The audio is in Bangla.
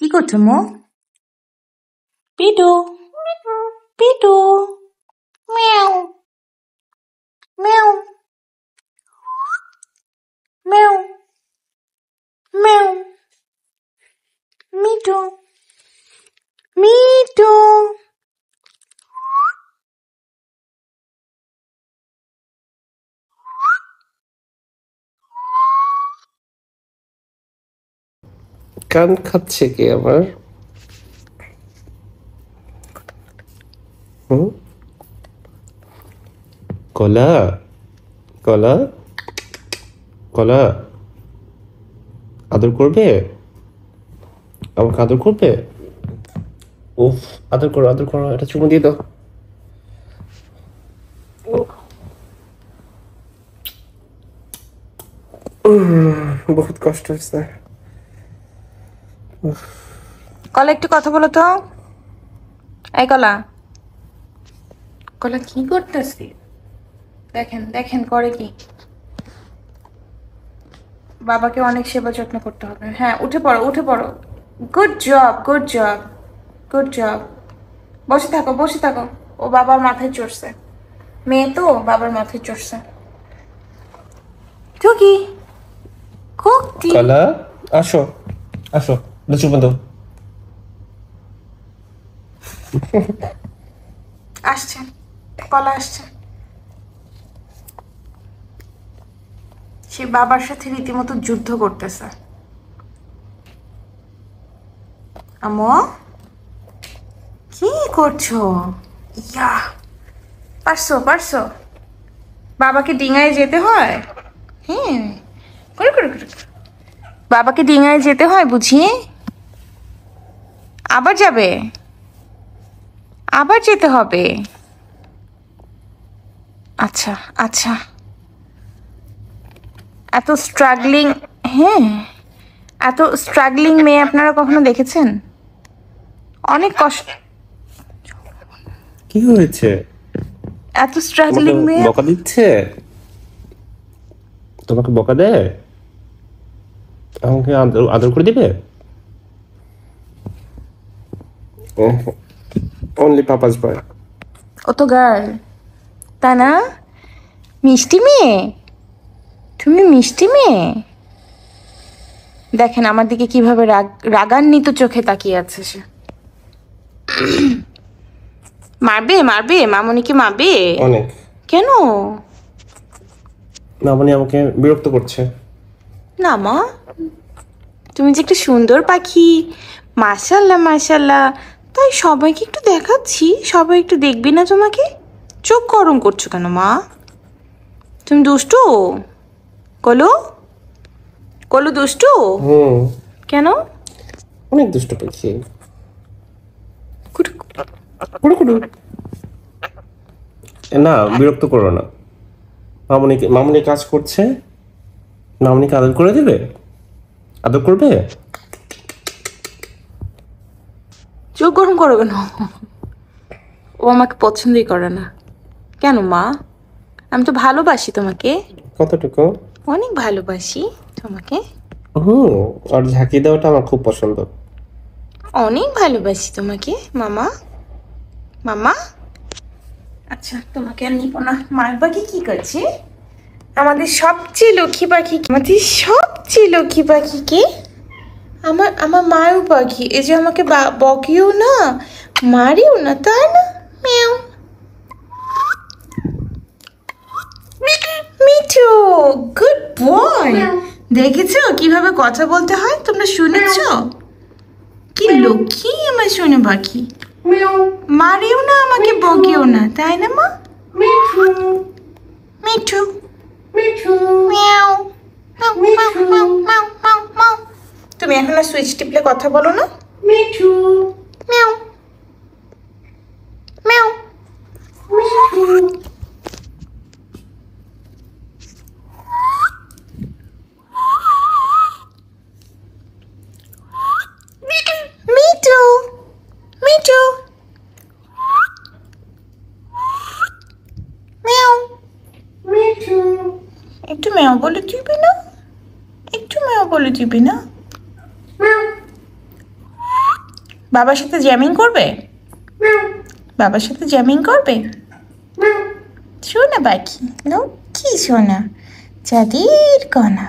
Wie gut, Timo? Bido. Bido. meow meow Miau. Miau. Mito. Mito. কান খাচ্ছে কি আমার কলা কলা কলা আদর করবে আমাকে আদর করবে উফ আদর করো আদর করো এটা চুমু দিয়ে দাও বহুত কষ্ট হচ্ছে কলা একটু কথা বলো তো এই কলা কলা কি করতেছি দেখেন দেখেন করে কি বাবাকে অনেক সেবা যত্ন করতে হবে হ্যাঁ উঠে পড়ো উঠে পড়ো good job good job good job বসে থাকো বসে থাকো ও বাবার মাথায় চড়ছে মেয়ে তো বাবার মাথায় চড়ছে টুকি কলা আসো আসো Lo pun tuh আসছে কলা আসছে সে বাবার সাথে রীতিমতো যুদ্ধ করতেছে আমো কি করছো ইয়া পারছো পারছো বাবাকে ডিঙায় যেতে হয় হ্যাঁ করে করে করে বাবাকে ডিঙায় যেতে হয় বুঝিয়ে আবার যাবে আবার যেতে হবে আচ্ছা আচ্ছা এত স্ট্রাগলিং হ্যাঁ এত স্ট্রাগলিং মেয়ে আপনারা কখনো দেখেছেন অনেক কষ্ট কি হয়েছে এত স্ট্রাগলিং মেয়ে বকা দিচ্ছে তোমাকে বকা দেয় আমাকে আদর করে দিবে Oh, only Papa's boy. ও তো গার্ল তা না মিষ্টি মেয়ে তুমি মিষ্টি মেয়ে দেখেন আমার দিকে কিভাবে রাগ রাগান্বিত চোখে তাকিয়ে আছে সে মারবে মারবে মামনিকে মারবে অনেক কেন মামনি আমাকে বিরক্ত করছে না মা তুমি যে একটা সুন্দর পাখি মাশাল্লাহ মাশাল্লাহ তাই সবাইকে একটু দেখাচ্ছি সবাই একটু দেখবে না তোমাকে চোখ গরম করছো কেন মা তুমি দুষ্টু কলো কলো দুষ্টু কেন অনেক দুষ্টু পেয়েছি না বিরক্ত করো না মামনিকে মামনি কাজ করছে মামনিকে আদর করে দেবে আদর করবে চোখ গরম করবে না ও আমাকে পছন্দই করে না কেন মা আমি তো ভালোবাসি তোমাকে কতটুকু অনেক ভালোবাসি তোমাকে হুম আর ঝাঁকি দেওয়াটা আমার খুব পছন্দ অনেক ভালোবাসি তোমাকে মামা মামা আচ্ছা তোমাকে আর নিব না মার পাখি কি করছে আমাদের সবচেয়ে লক্ষ্মী পাখি আমাদের সবচেয়ে লক্ষ্মী পাখিকে আমার আমার মায়ও পাখি এই যে আমাকে বকিও না মারিও না তাই না মেও মিঠু গুড বয় দেখেছ কিভাবে কথা বলতে হয় তোমরা শুনেছ হ্যাঁ। কি লক্ষ্মী আমার শুনে পাখি মারিও না আমাকে বকিও না তাই না মা মিঠু মিঠু মিঠু মিয়াও মাও মাও মাও মাও তুমি এখন আর সুইচ টিপলে কথা বলো না মিঠু ম্যাও ম্যাও একটু মেয়া বলে দিবি না একটু মেয়া বলে দিবি না বাবার সাথে জ্যামিং করবে বাবার সাথে জ্যামিং করবে শোনা পাখি কি শোনা যাদের কণা